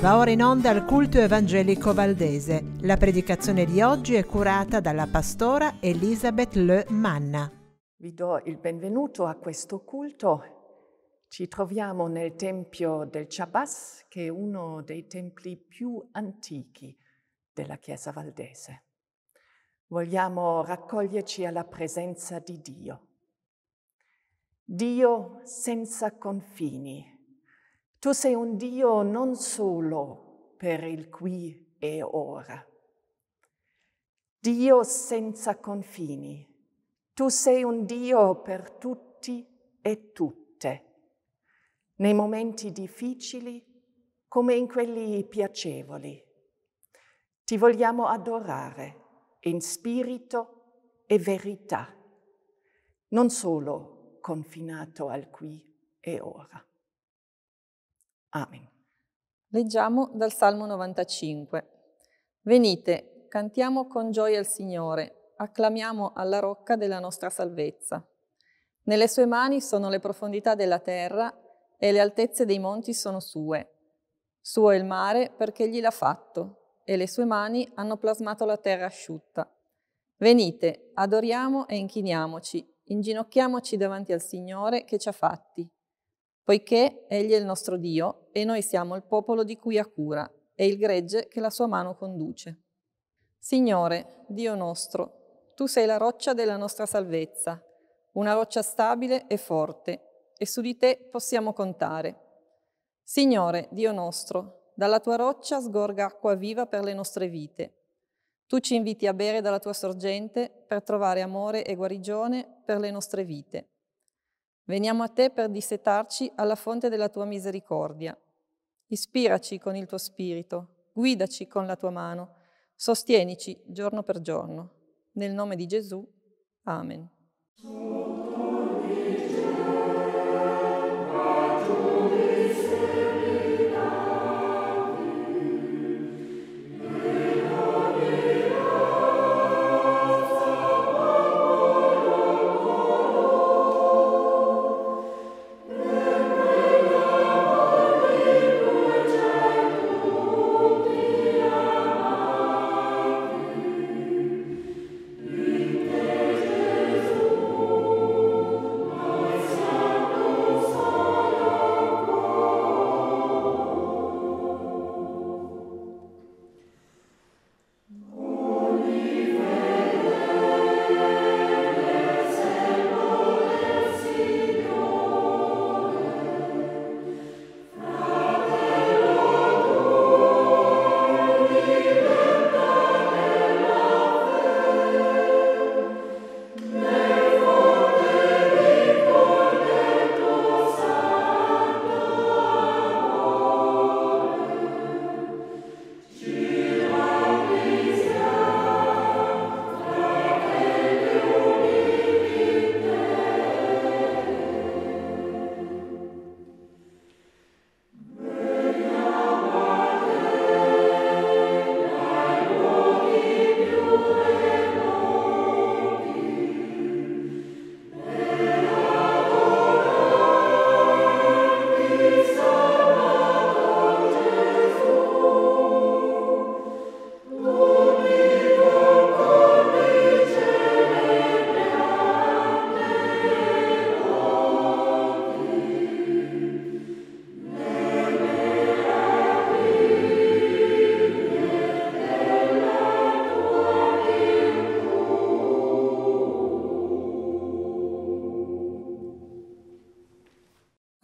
Va ora in onda al culto evangelico valdese. La predicazione di oggi è curata dalla pastora Elisabeth Le Manna. Vi do il benvenuto a questo culto. Ci troviamo nel Tempio del Chabas, che è uno dei templi più antichi della Chiesa valdese. Vogliamo raccoglierci alla presenza di Dio. Dio senza confini. Tu sei un Dio non solo per il qui e ora. Dio senza confini. Tu sei un Dio per tutti e tutte, nei momenti difficili come in quelli piacevoli. Ti vogliamo adorare in spirito e verità, non solo confinato al qui e ora. Amen. Leggiamo dal Salmo 95. Venite, cantiamo con gioia al Signore, acclamiamo alla rocca della nostra salvezza. Nelle sue mani sono le profondità della terra e le altezze dei monti sono sue. Suo è il mare perché gli l'ha fatto, e le sue mani hanno plasmato la terra asciutta. Venite, adoriamo e inchiniamoci, inginocchiamoci davanti al Signore che ci ha fatti, poiché Egli è il nostro Dio e noi siamo il popolo di cui ha cura e il gregge che la sua mano conduce. Signore, Dio nostro, tu sei la roccia della nostra salvezza, una roccia stabile e forte, e su di te possiamo contare. Signore, Dio nostro, dalla tua roccia sgorga acqua viva per le nostre vite. Tu ci inviti a bere dalla tua sorgente per trovare amore e guarigione per le nostre vite. Veniamo a te per dissetarci alla fonte della tua misericordia. Ispiraci con il tuo spirito, guidaci con la tua mano, sostienici giorno per giorno. Nel nome di Gesù. Amen.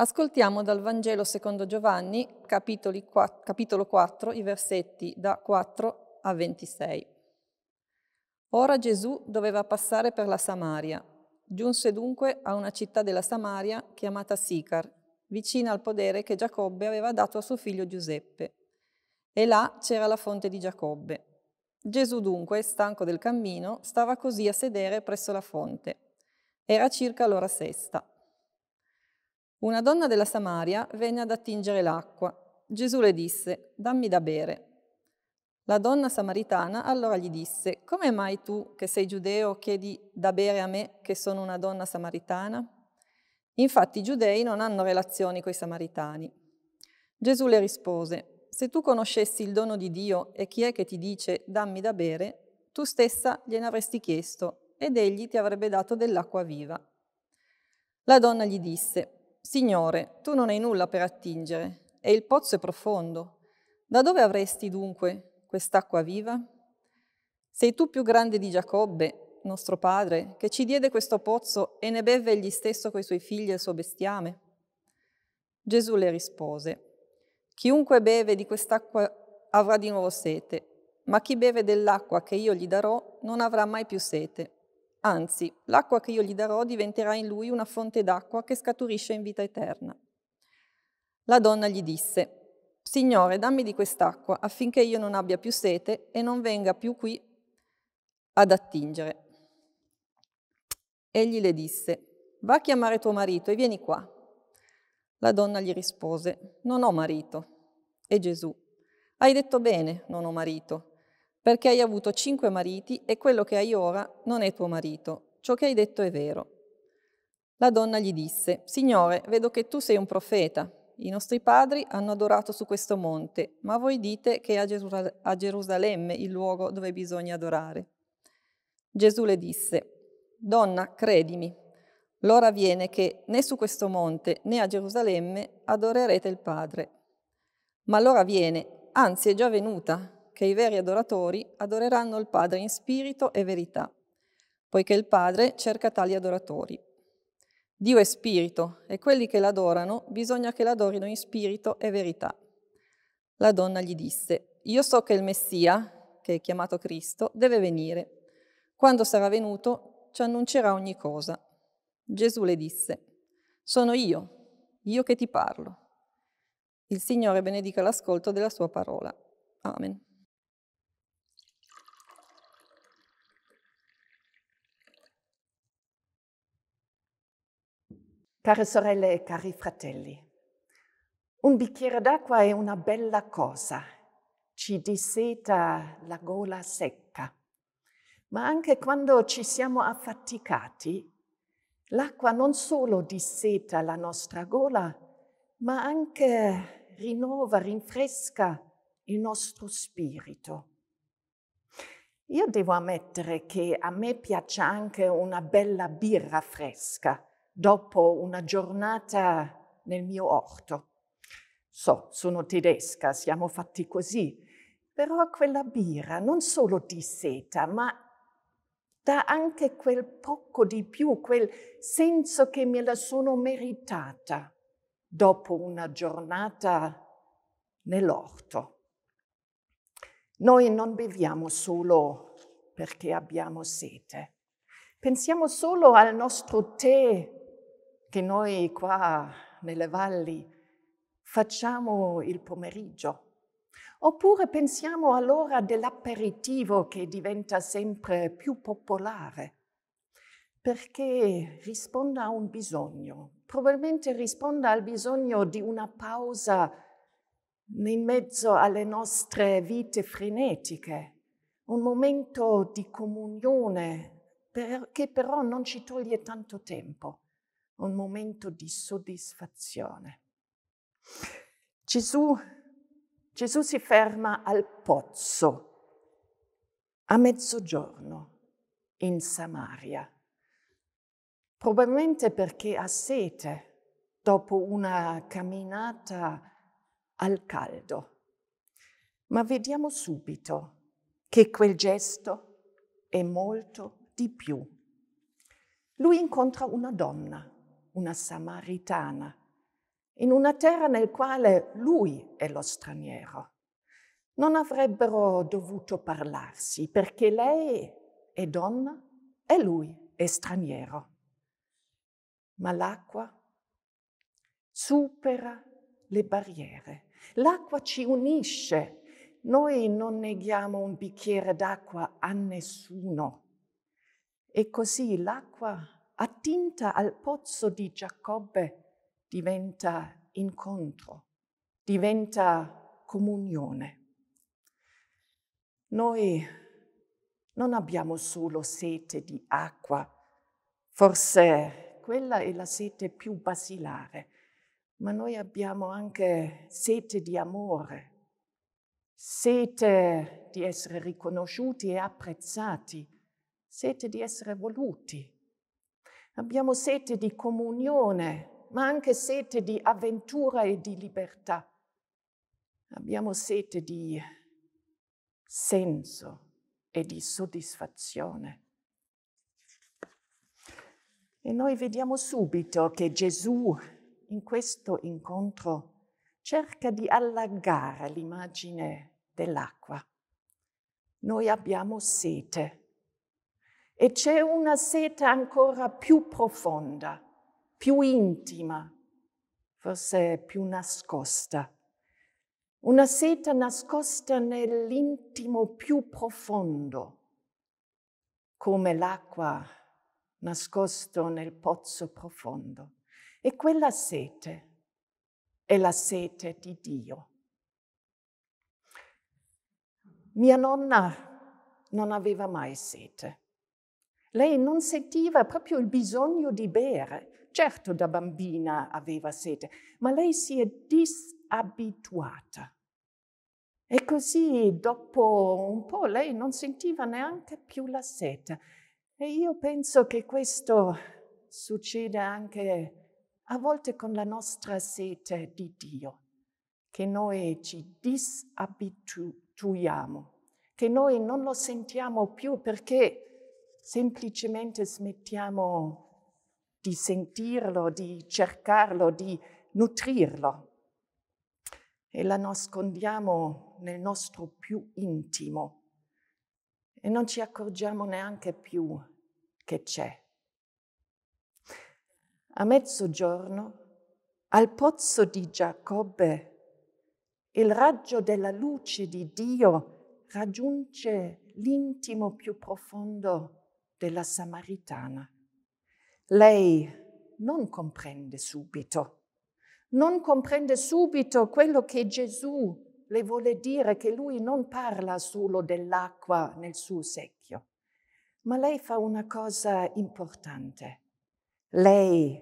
Ascoltiamo dal Vangelo secondo Giovanni, capitolo 4, i versetti da 4 a 26. Ora Gesù doveva passare per la Samaria. Giunse dunque a una città della Samaria chiamata Sicar, vicina al podere che Giacobbe aveva dato a suo figlio Giuseppe. E là c'era la fonte di Giacobbe. Gesù dunque, stanco del cammino, stava così a sedere presso la fonte. Era circa l'ora sesta. Una donna della Samaria venne ad attingere l'acqua. Gesù le disse, dammi da bere. La donna samaritana allora gli disse, come mai tu, che sei giudeo, chiedi da bere a me, che sono una donna samaritana? Infatti i giudei non hanno relazioni coi samaritani. Gesù le rispose, se tu conoscessi il dono di Dio e chi è che ti dice dammi da bere, tu stessa gliene avresti chiesto ed egli ti avrebbe dato dell'acqua viva. La donna gli disse, Signore, tu non hai nulla per attingere e il pozzo è profondo. Da dove avresti dunque quest'acqua viva? Sei tu più grande di Giacobbe, nostro padre, che ci diede questo pozzo e ne beve egli stesso coi suoi figli e il suo bestiame? Gesù le rispose, Chiunque beve di quest'acqua avrà di nuovo sete, ma chi beve dell'acqua che io gli darò non avrà mai più sete Anzi, l'acqua che io gli darò diventerà in lui una fonte d'acqua che scaturisce in vita eterna. La donna gli disse, Signore, dammi di quest'acqua affinché io non abbia più sete e non venga più qui ad attingere. Egli le disse, va a chiamare tuo marito e vieni qua. La donna gli rispose, non ho marito. E Gesù, hai detto bene, non ho marito perché hai avuto cinque mariti e quello che hai ora non è tuo marito. Ciò che hai detto è vero. La donna gli disse, Signore, vedo che tu sei un profeta. I nostri padri hanno adorato su questo monte, ma voi dite che è a Gerusalemme il luogo dove bisogna adorare. Gesù le disse, Donna, credimi, l'ora viene che né su questo monte né a Gerusalemme adorerete il Padre. Ma l'ora viene, anzi è già venuta, che i veri adoratori adoreranno il Padre in spirito e verità, poiché il Padre cerca tali adoratori. Dio è spirito e quelli che l'adorano bisogna che l'adorino in spirito e verità. La donna gli disse, io so che il Messia, che è chiamato Cristo, deve venire. Quando sarà venuto ci annuncerà ogni cosa. Gesù le disse, sono io, io che ti parlo. Il Signore benedica l'ascolto della sua parola. Amen. Care sorelle e cari fratelli, un bicchiere d'acqua è una bella cosa, ci disseta la gola secca, ma anche quando ci siamo affaticati, l'acqua non solo disseta la nostra gola, ma anche rinnova, rinfresca il nostro spirito. Io devo ammettere che a me piace anche una bella birra fresca dopo una giornata nel mio orto. So, sono tedesca, siamo fatti così, però quella birra non solo ti seta, ma dà anche quel poco di più, quel senso che me la sono meritata dopo una giornata nell'orto. Noi non beviamo solo perché abbiamo sete. Pensiamo solo al nostro tè che noi qua nelle valli facciamo il pomeriggio. Oppure pensiamo all'ora dell'aperitivo che diventa sempre più popolare, perché risponde a un bisogno, probabilmente risponde al bisogno di una pausa in mezzo alle nostre vite frenetiche, un momento di comunione per, che però non ci toglie tanto tempo un momento di soddisfazione. Gesù, Gesù si ferma al pozzo a mezzogiorno in Samaria, probabilmente perché ha sete dopo una camminata al caldo. Ma vediamo subito che quel gesto è molto di più. Lui incontra una donna una samaritana, in una terra nel quale lui è lo straniero. Non avrebbero dovuto parlarsi perché lei è donna e lui è straniero. Ma l'acqua supera le barriere. L'acqua ci unisce. Noi non neghiamo un bicchiere d'acqua a nessuno. E così l'acqua attinta al pozzo di Giacobbe diventa incontro, diventa comunione. Noi non abbiamo solo sete di acqua, forse quella è la sete più basilare, ma noi abbiamo anche sete di amore, sete di essere riconosciuti e apprezzati, sete di essere voluti, Abbiamo sete di comunione, ma anche sete di avventura e di libertà. Abbiamo sete di senso e di soddisfazione. E noi vediamo subito che Gesù in questo incontro cerca di allargare l'immagine dell'acqua. Noi abbiamo sete e c'è una sete ancora più profonda, più intima, forse più nascosta. Una sete nascosta nell'intimo più profondo, come l'acqua nascosta nel pozzo profondo. E quella sete è la sete di Dio. Mia nonna non aveva mai sete. Lei non sentiva proprio il bisogno di bere. Certo, da bambina aveva sete, ma lei si è disabituata. E così dopo un po' lei non sentiva neanche più la sete. E io penso che questo succeda anche a volte con la nostra sete di Dio, che noi ci disabituiamo, che noi non lo sentiamo più perché semplicemente smettiamo di sentirlo, di cercarlo, di nutrirlo e la nascondiamo nel nostro più intimo e non ci accorgiamo neanche più che c'è. A mezzogiorno, al pozzo di Giacobbe, il raggio della luce di Dio raggiunge l'intimo più profondo della Samaritana. Lei non comprende subito, non comprende subito quello che Gesù le vuole dire, che lui non parla solo dell'acqua nel suo secchio, ma lei fa una cosa importante. Lei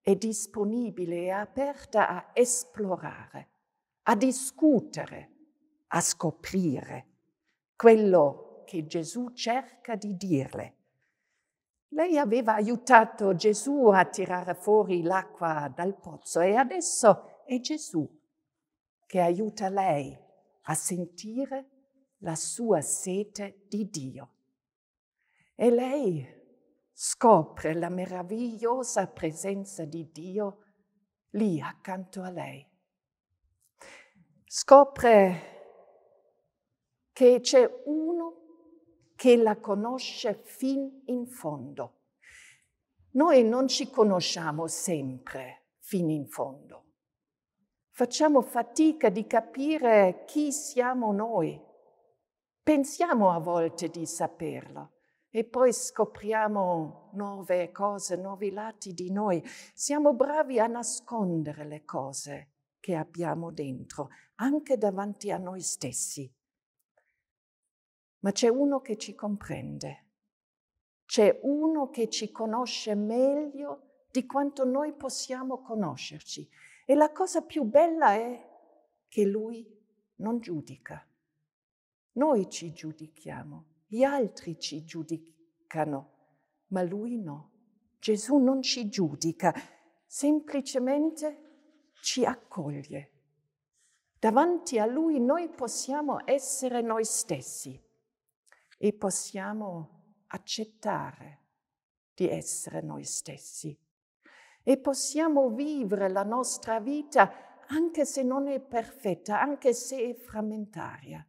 è disponibile e aperta a esplorare, a discutere, a scoprire quello che che Gesù cerca di dirle. Lei aveva aiutato Gesù a tirare fuori l'acqua dal pozzo e adesso è Gesù che aiuta lei a sentire la sua sete di Dio. E lei scopre la meravigliosa presenza di Dio lì accanto a lei. Scopre che c'è uno che la conosce fin in fondo. Noi non ci conosciamo sempre fin in fondo. Facciamo fatica di capire chi siamo noi. Pensiamo a volte di saperlo e poi scopriamo nuove cose, nuovi lati di noi. Siamo bravi a nascondere le cose che abbiamo dentro, anche davanti a noi stessi ma c'è uno che ci comprende, c'è uno che ci conosce meglio di quanto noi possiamo conoscerci. E la cosa più bella è che lui non giudica. Noi ci giudichiamo, gli altri ci giudicano, ma lui no. Gesù non ci giudica, semplicemente ci accoglie. Davanti a lui noi possiamo essere noi stessi e possiamo accettare di essere noi stessi e possiamo vivere la nostra vita anche se non è perfetta, anche se è frammentaria.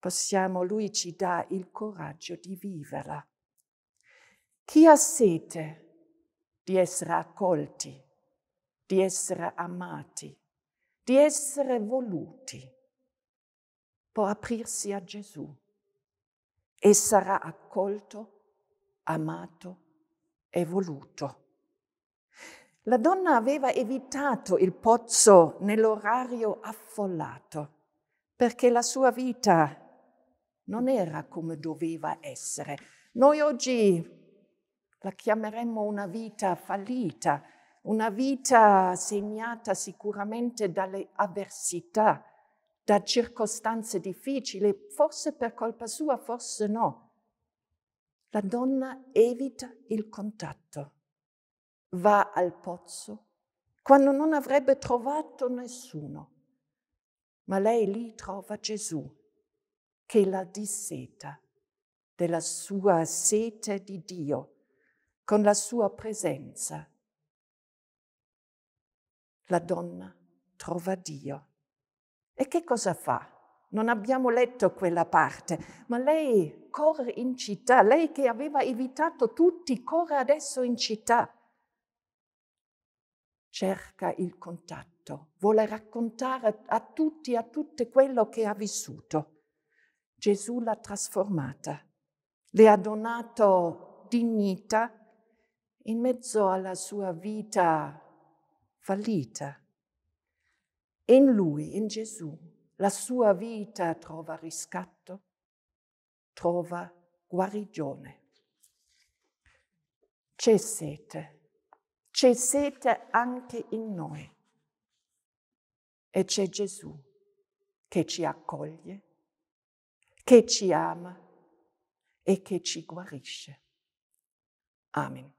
Possiamo, lui ci dà il coraggio di viverla. Chi ha sete di essere accolti, di essere amati, di essere voluti, può aprirsi a Gesù e sarà accolto, amato e voluto. La donna aveva evitato il pozzo nell'orario affollato perché la sua vita non era come doveva essere. Noi oggi la chiameremmo una vita fallita, una vita segnata sicuramente dalle avversità, da circostanze difficili, forse per colpa sua, forse no. La donna evita il contatto, va al pozzo quando non avrebbe trovato nessuno, ma lei lì trova Gesù che la disseta della sua sete di Dio con la sua presenza. La donna trova Dio e che cosa fa? Non abbiamo letto quella parte, ma lei corre in città, lei che aveva evitato tutti, corre adesso in città. Cerca il contatto, vuole raccontare a tutti, a tutte quello che ha vissuto. Gesù l'ha trasformata, le ha donato dignità in mezzo alla sua vita fallita in lui, in Gesù, la sua vita trova riscatto, trova guarigione. C'è sete, c'è sete anche in noi e c'è Gesù che ci accoglie, che ci ama e che ci guarisce. Amen.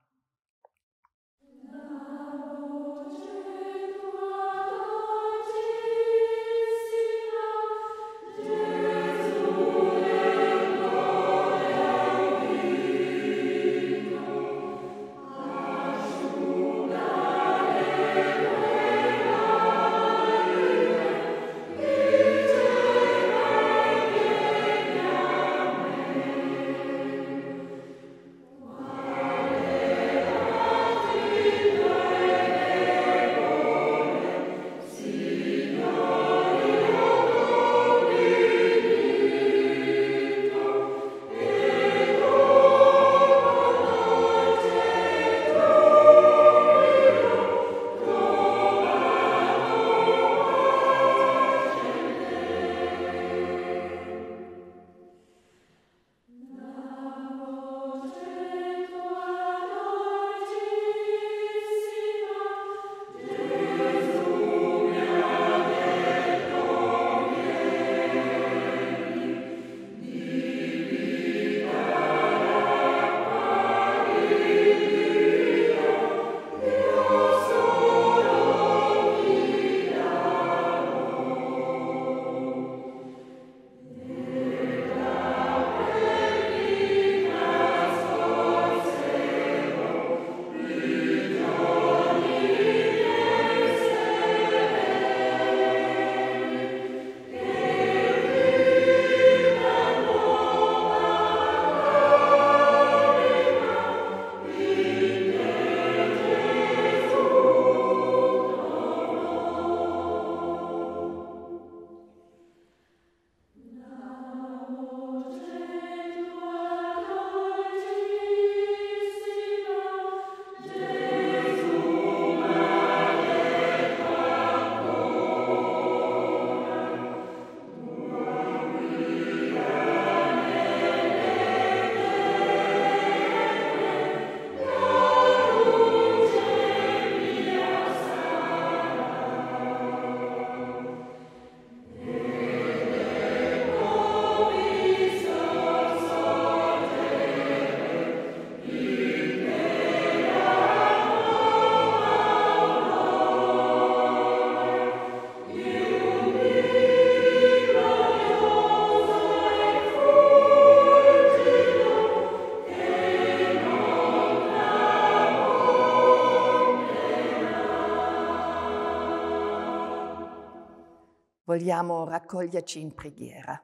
vogliamo raccoglierci in preghiera.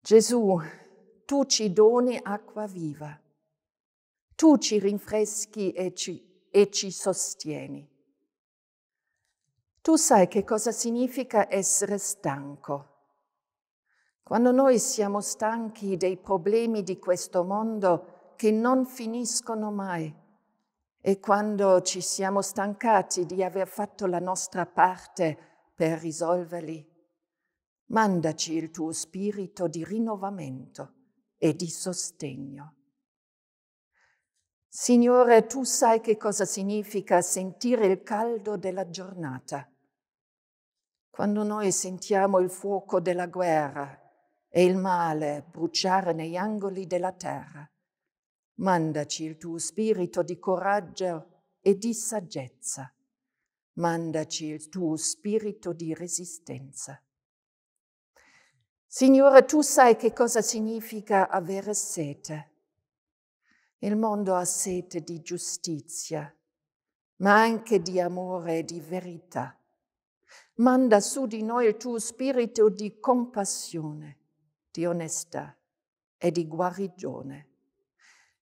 Gesù, tu ci doni acqua viva, tu ci rinfreschi e ci, e ci sostieni. Tu sai che cosa significa essere stanco. Quando noi siamo stanchi dei problemi di questo mondo che non finiscono mai, e quando ci siamo stancati di aver fatto la nostra parte per risolverli, mandaci il tuo spirito di rinnovamento e di sostegno. Signore, tu sai che cosa significa sentire il caldo della giornata. Quando noi sentiamo il fuoco della guerra e il male bruciare negli angoli della terra, Mandaci il tuo spirito di coraggio e di saggezza. Mandaci il tuo spirito di resistenza. Signore, tu sai che cosa significa avere sete. Il mondo ha sete di giustizia, ma anche di amore e di verità. Manda su di noi il tuo spirito di compassione, di onestà e di guarigione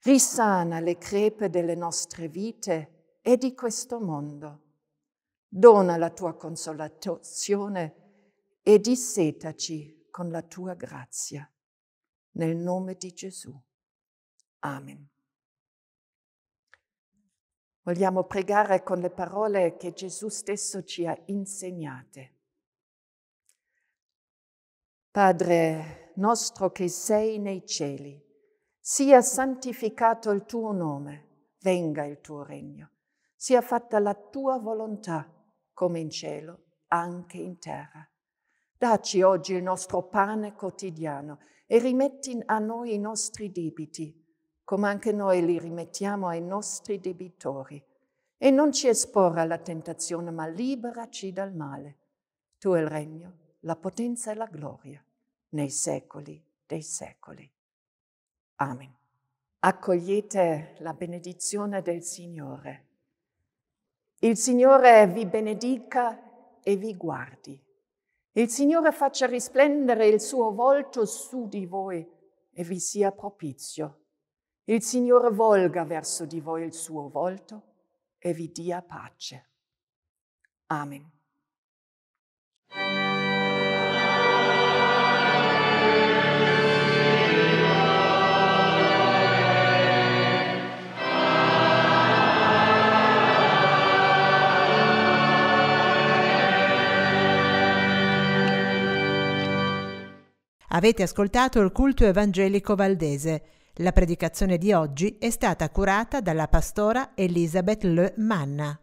risana le crepe delle nostre vite e di questo mondo. Dona la tua consolazione e dissetaci con la tua grazia. Nel nome di Gesù. Amen. Vogliamo pregare con le parole che Gesù stesso ci ha insegnate. Padre nostro che sei nei cieli, sia santificato il tuo nome, venga il tuo regno, sia fatta la tua volontà, come in cielo, anche in terra. Dacci oggi il nostro pane quotidiano e rimetti a noi i nostri debiti, come anche noi li rimettiamo ai nostri debitori. E non ci esporre alla tentazione, ma liberaci dal male. Tu è il regno, la potenza e la gloria, nei secoli dei secoli. Amen. Accogliete la benedizione del Signore. Il Signore vi benedica e vi guardi. Il Signore faccia risplendere il suo volto su di voi e vi sia propizio. Il Signore volga verso di voi il suo volto e vi dia pace. Amen. Avete ascoltato il culto evangelico valdese. La predicazione di oggi è stata curata dalla pastora Elisabeth Le Manna.